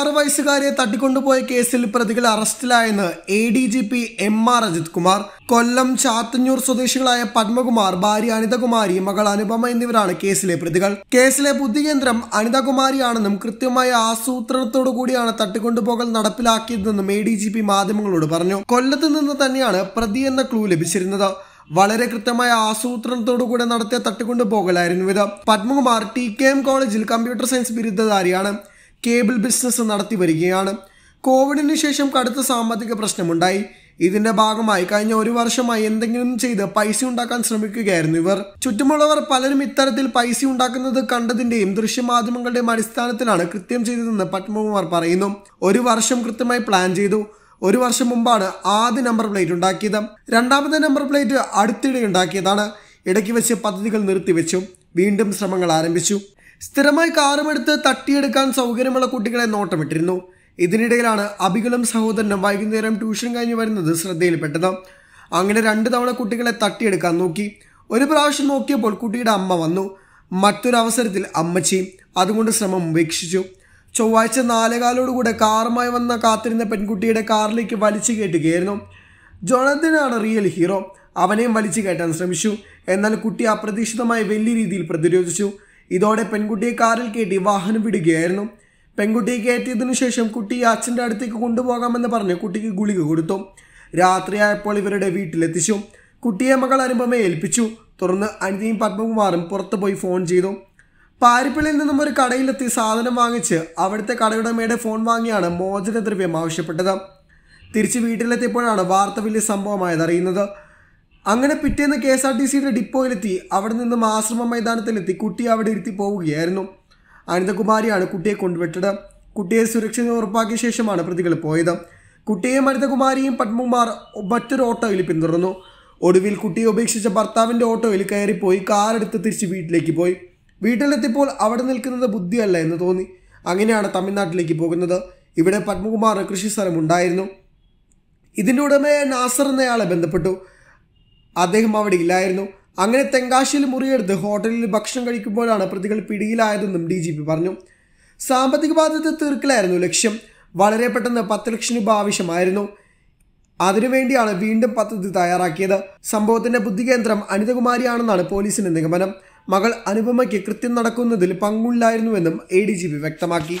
പതിനാറ് വയസ്സുകാരെ തട്ടിക്കൊണ്ടുപോയ കേസിൽ പ്രതികൾ അറസ്റ്റിലായെന്ന് A D G P M R Ajith Kumar Kollam Chathannoor സ്വദേശികളായ പത്മകുമാർ ഭാര്യ അനിതകുമാരി മകൾ അനുപമ എന്നിവരാണ് കേസിലെ പ്രതികൾ കേസിലെ ബുദ്ധികേന്ദ്രം അനിതകുമാരിയാണെന്നും കൃത്യമായ ആസൂത്രണത്തോടു കൂടിയാണ് തട്ടിക്കൊണ്ടുപോകൽ നടപ്പിലാക്കിയതെന്നും എ ഡി ജി പി മാധ്യമങ്ങളോട് പറഞ്ഞു കൊല്ലത്ത് നിന്ന് തന്നെയാണ് പ്രതി എന്ന ക്ലൂ ലഭിച്ചിരുന്നത് വളരെ കൃത്യമായ ആസൂത്രണത്തോടുകൂടെ നടത്തിയ തട്ടിക്കൊണ്ടുപോകലായിരുന്നു ഇത് പത്മകുമാർ ടി കെ എം കോളേജിൽ കമ്പ്യൂട്ടർ സയൻസ് ബിരുദധാരിയാണ് കേബിൾ ബിസിനസ് നടത്തി വരികയാണ് കോവിഡിന് ശേഷം കടുത്ത സാമ്പത്തിക പ്രശ്നമുണ്ടായി ഇതിന്റെ ഭാഗമായി കഴിഞ്ഞ ഒരു വർഷമായി എന്തെങ്കിലും ചെയ്ത് പൈസ ഉണ്ടാക്കാൻ ശ്രമിക്കുകയായിരുന്നു ഇവർ ചുറ്റുമുള്ളവർ പലരും ഇത്തരത്തിൽ പൈസ ഉണ്ടാക്കുന്നത് കണ്ടതിന്റെയും ദൃശ്യമാധ്യമങ്ങളുടെയും അടിസ്ഥാനത്തിലാണ് കൃത്യം ചെയ്തതെന്ന് പത്മകുമാർ പറയുന്നു ഒരു വർഷം കൃത്യമായി പ്ലാൻ ചെയ്തു ഒരു വർഷം മുമ്പാണ് ആദ്യ നമ്പർ പ്ലേറ്റ് ഉണ്ടാക്കിയത് രണ്ടാമത്തെ നമ്പർ പ്ലേറ്റ് അടുത്തിടെ ഉണ്ടാക്കിയതാണ് ഇടയ്ക്ക് വെച്ച് പദ്ധതികൾ നിർത്തിവെച്ചു വീണ്ടും ശ്രമങ്ങൾ ആരംഭിച്ചു സ്ഥിരമായി കാറുമെടുത്ത് തട്ടിയെടുക്കാൻ സൗകര്യമുള്ള കുട്ടികളെ നോട്ടമിട്ടിരുന്നു ഇതിനിടയിലാണ് അബികളും സഹോദരനും വൈകുന്നേരം ട്യൂഷൻ കഴിഞ്ഞ് വരുന്നത് ശ്രദ്ധയിൽപ്പെട്ടത് അങ്ങനെ രണ്ട് തവണ കുട്ടികളെ തട്ടിയെടുക്കാൻ നോക്കി ഒരു പ്രാവശ്യം നോക്കിയപ്പോൾ കുട്ടിയുടെ അമ്മ വന്നു മറ്റൊരവസരത്തിൽ അമ്മച്ചി അതുകൊണ്ട് ശ്രമം ഉപേക്ഷിച്ചു ചൊവ്വാഴ്ച നാലേകാലോടുകൂടെ കാറുമായി വന്ന കാത്തിരുന്ന പെൺകുട്ടിയുടെ കാറിലേക്ക് വലിച്ചു കയറ്റുകയായിരുന്നു ജോണത്തിനാണ് റിയൽ ഹീറോ അവനെയും വലിച്ചു കയറ്റാൻ ശ്രമിച്ചു എന്നാൽ കുട്ടി അപ്രതീക്ഷിതമായി വലിയ രീതിയിൽ പ്രതിരോധിച്ചു ഇതോടെ പെൺകുട്ടിയെ കാറിൽ കയറ്റി വാഹനം വിടുകയായിരുന്നു പെൺകുട്ടിയെ കയറ്റിയതിനു ശേഷം കുട്ടിയെ അച്ഛൻ്റെ അടുത്തേക്ക് കൊണ്ടുപോകാമെന്ന് പറഞ്ഞ് കുട്ടിക്ക് ഗുളിക കൊടുത്തു രാത്രിയായപ്പോൾ ഇവരുടെ വീട്ടിലെത്തിച്ചു കുട്ടിയെ മകൾ അനുപമയെ ഏൽപ്പിച്ചു തുടർന്ന് അനിതയും പത്മകുമാറും പുറത്തു പോയി ഫോൺ ചെയ്തു പാരിപ്പള്ളിയിൽ നിന്നും ഒരു കടയിലെത്തി സാധനം വാങ്ങിച്ച് അവിടുത്തെ കടയുടമയുടെ ഫോൺ വാങ്ങിയാണ് മോചനദ്രവ്യം ആവശ്യപ്പെട്ടത് തിരിച്ച് വീട്ടിലെത്തിയപ്പോഴാണ് വാർത്ത വലിയ സംഭവമായത് അറിയുന്നത് അങ്ങനെ പിറ്റേന്ന് കെ എസ് ആർ ടി സിയുടെ ഡിപ്പോയിലെത്തി അവിടെ നിന്നും ആശ്രമ മൈതാനത്തിലെത്തി കുട്ടിയെ അവിടെ ഇരുത്തി പോവുകയായിരുന്നു അനിതകുമാരിയാണ് കുട്ടിയെ കൊണ്ടുവിട്ടത് കുട്ടിയെ സുരക്ഷിത ഉറപ്പാക്കിയ ശേഷമാണ് പ്രതികൾ പോയത് കുട്ടിയെയും അനിതകുമാരിയും പത്മകുമാർ മറ്റൊരു ഓട്ടോയിൽ പിന്തുടർന്നു ഒടുവിൽ കുട്ടിയെ ഉപേക്ഷിച്ച ഭർത്താവിൻ്റെ ഓട്ടോയിൽ കയറിപ്പോയി കാറെടുത്ത് തിരിച്ച് വീട്ടിലേക്ക് പോയി വീട്ടിലെത്തിയപ്പോൾ അവിടെ നിൽക്കുന്നത് ബുദ്ധിയല്ല എന്ന് തോന്നി അങ്ങനെയാണ് തമിഴ്നാട്ടിലേക്ക് പോകുന്നത് ഇവിടെ പത്മകുമാർ കൃഷി സ്ഥലമുണ്ടായിരുന്നു ഇതിൻ്റെ ഉടമയെ നാസർ എന്നയാളെ ബന്ധപ്പെട്ടു അദ്ദേഹം അവിടെ ഇല്ലായിരുന്നു അങ്ങനെ തെങ്കാശിയിൽ മുറിയെടുത്ത് ഹോട്ടലിൽ ഭക്ഷണം കഴിക്കുമ്പോഴാണ് പ്രതികൾ പിടിയിലായതെന്നും ഡി ജി പി പറഞ്ഞു സാമ്പത്തിക ബാധ്യത തീർക്കലായിരുന്നു ലക്ഷ്യം വളരെ പെട്ടെന്ന് പത്ത് ലക്ഷം രൂപ ആവശ്യമായിരുന്നു അതിനുവേണ്ടിയാണ് വീണ്ടും പദ്ധതി തയ്യാറാക്കിയത് സംഭവത്തിന്റെ ബുദ്ധികേന്ദ്രം അനിതകുമാരിയാണെന്നാണ് പോലീസിന്റെ നിഗമനം മകൾ അനുപമയ്ക്ക് കൃത്യം നടക്കുന്നതിൽ പങ്കുണ്ടായിരുന്നുവെന്നും എ ഡി ജി പി വ്യക്തമാക്കി